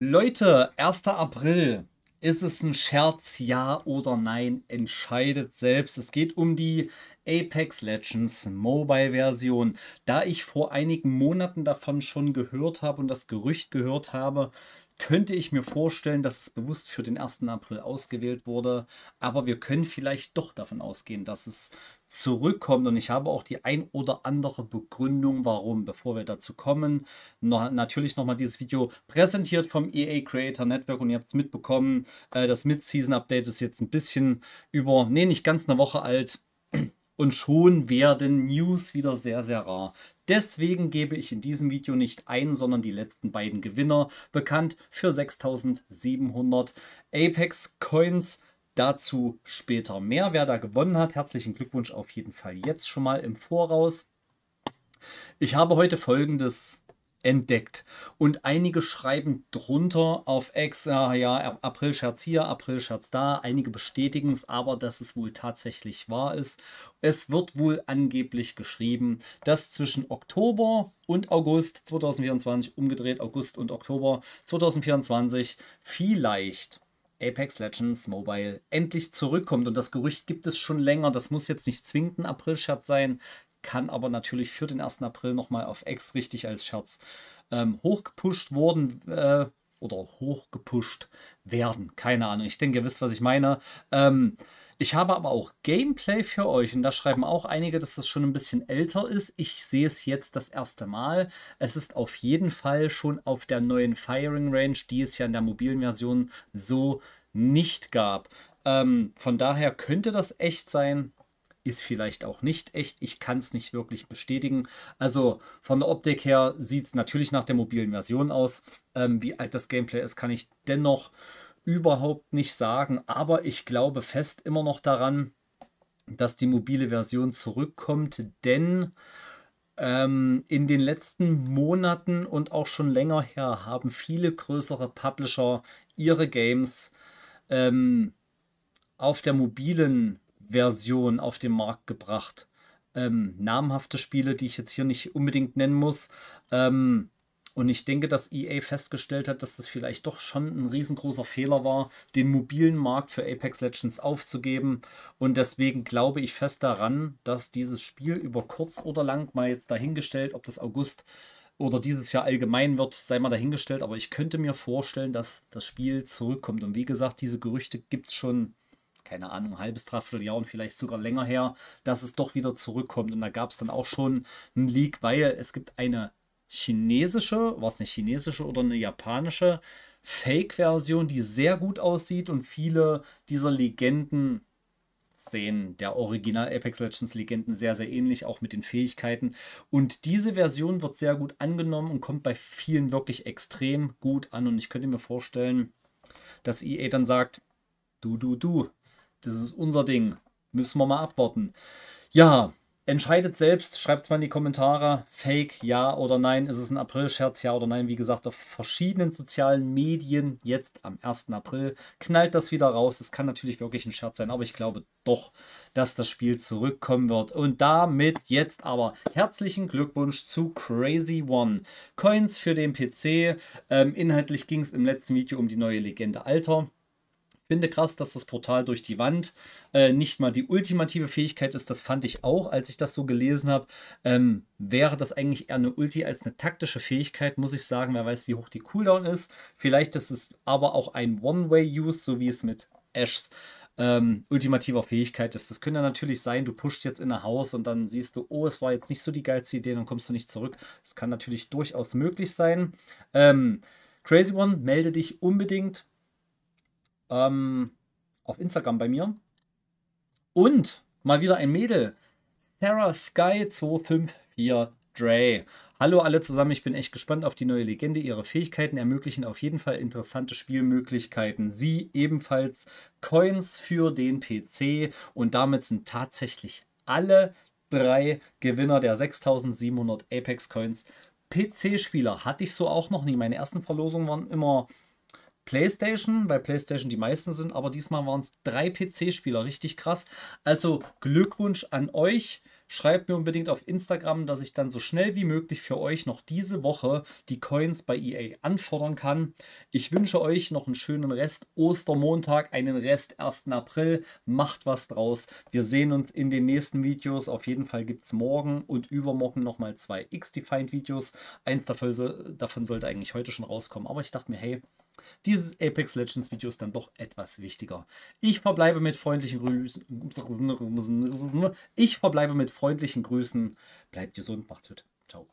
Leute, 1. April. Ist es ein Scherz, ja oder nein? Entscheidet selbst. Es geht um die Apex Legends Mobile Version. Da ich vor einigen Monaten davon schon gehört habe und das Gerücht gehört habe, könnte ich mir vorstellen, dass es bewusst für den 1. April ausgewählt wurde. Aber wir können vielleicht doch davon ausgehen, dass es zurückkommt. Und ich habe auch die ein oder andere Begründung, warum. Bevor wir dazu kommen, noch, natürlich nochmal dieses Video präsentiert vom EA Creator Network. Und ihr habt es mitbekommen, äh, das Mid-Season-Update ist jetzt ein bisschen über, nee, nicht ganz eine Woche alt und schon werden News wieder sehr, sehr rar. Deswegen gebe ich in diesem Video nicht einen, sondern die letzten beiden Gewinner, bekannt für 6700 Apex Coins. Dazu später mehr. Wer da gewonnen hat, herzlichen Glückwunsch auf jeden Fall jetzt schon mal im Voraus. Ich habe heute folgendes entdeckt. Und einige schreiben drunter auf Ex, ja, ja, April-Scherz hier, April-Scherz da. Einige bestätigen es aber, dass es wohl tatsächlich wahr ist. Es wird wohl angeblich geschrieben, dass zwischen Oktober und August 2024, umgedreht August und Oktober 2024, vielleicht Apex Legends Mobile endlich zurückkommt. Und das Gerücht gibt es schon länger. Das muss jetzt nicht zwingend ein April-Scherz sein kann aber natürlich für den 1. April nochmal auf X richtig als Scherz ähm, hochgepusht wurden. Äh, oder hochgepusht werden. Keine Ahnung. Ich denke, ihr wisst, was ich meine. Ähm, ich habe aber auch Gameplay für euch und da schreiben auch einige, dass das schon ein bisschen älter ist. Ich sehe es jetzt das erste Mal. Es ist auf jeden Fall schon auf der neuen Firing Range, die es ja in der mobilen Version so nicht gab. Ähm, von daher könnte das echt sein, ist vielleicht auch nicht echt. Ich kann es nicht wirklich bestätigen. Also von der Optik her sieht es natürlich nach der mobilen Version aus. Ähm, wie alt das Gameplay ist, kann ich dennoch überhaupt nicht sagen. Aber ich glaube fest immer noch daran, dass die mobile Version zurückkommt, denn ähm, in den letzten Monaten und auch schon länger her haben viele größere Publisher ihre Games ähm, auf der mobilen Version auf den Markt gebracht. Ähm, namhafte Spiele, die ich jetzt hier nicht unbedingt nennen muss. Ähm, und ich denke, dass EA festgestellt hat, dass das vielleicht doch schon ein riesengroßer Fehler war, den mobilen Markt für Apex Legends aufzugeben. Und deswegen glaube ich fest daran, dass dieses Spiel über kurz oder lang mal jetzt dahingestellt, ob das August oder dieses Jahr allgemein wird, sei mal dahingestellt. Aber ich könnte mir vorstellen, dass das Spiel zurückkommt. Und wie gesagt, diese Gerüchte gibt es schon keine Ahnung, ein halbes, dreiviertel Jahr und vielleicht sogar länger her, dass es doch wieder zurückkommt. Und da gab es dann auch schon einen Leak, weil es gibt eine chinesische, war es eine chinesische oder eine japanische Fake-Version, die sehr gut aussieht und viele dieser Legenden sehen der Original Apex Legends Legenden sehr, sehr ähnlich, auch mit den Fähigkeiten. Und diese Version wird sehr gut angenommen und kommt bei vielen wirklich extrem gut an. Und ich könnte mir vorstellen, dass EA dann sagt, du, du, du, das ist unser Ding. Müssen wir mal abwarten. Ja, entscheidet selbst, schreibt es mal in die Kommentare. Fake, ja oder nein? Ist es ein April-Scherz, ja oder nein? Wie gesagt, auf verschiedenen sozialen Medien jetzt am 1. April knallt das wieder raus. Es kann natürlich wirklich ein Scherz sein, aber ich glaube doch, dass das Spiel zurückkommen wird. Und damit jetzt aber herzlichen Glückwunsch zu Crazy One. Coins für den PC. Ähm, inhaltlich ging es im letzten Video um die neue Legende Alter. Finde krass, dass das Portal durch die Wand äh, nicht mal die ultimative Fähigkeit ist. Das fand ich auch, als ich das so gelesen habe. Ähm, wäre das eigentlich eher eine Ulti als eine taktische Fähigkeit, muss ich sagen. Wer weiß, wie hoch die Cooldown ist. Vielleicht ist es aber auch ein One-Way-Use, so wie es mit Ashs ähm, ultimativer Fähigkeit ist. Das könnte natürlich sein, du pusht jetzt in ein Haus und dann siehst du, oh, es war jetzt nicht so die geilste Idee, dann kommst du nicht zurück. Das kann natürlich durchaus möglich sein. Ähm, Crazy One, melde dich unbedingt ähm, auf Instagram bei mir. Und mal wieder ein Mädel. Sarah Sky 254 Dre. Hallo alle zusammen, ich bin echt gespannt auf die neue Legende. Ihre Fähigkeiten ermöglichen auf jeden Fall interessante Spielmöglichkeiten. Sie ebenfalls Coins für den PC und damit sind tatsächlich alle drei Gewinner der 6700 Apex Coins PC-Spieler. Hatte ich so auch noch nie. Meine ersten Verlosungen waren immer PlayStation, weil PlayStation die meisten sind, aber diesmal waren es drei PC-Spieler, richtig krass. Also Glückwunsch an euch. Schreibt mir unbedingt auf Instagram, dass ich dann so schnell wie möglich für euch noch diese Woche die Coins bei EA anfordern kann. Ich wünsche euch noch einen schönen Rest Ostermontag, einen Rest 1. April. Macht was draus. Wir sehen uns in den nächsten Videos. Auf jeden Fall gibt es morgen und übermorgen nochmal zwei X-Defined-Videos. Eins davon sollte eigentlich heute schon rauskommen, aber ich dachte mir, hey, dieses Apex Legends Video ist dann doch etwas wichtiger. Ich verbleibe mit freundlichen Grüßen. Ich verbleibe mit freundlichen Grüßen. Bleibt gesund, macht's gut. Ciao.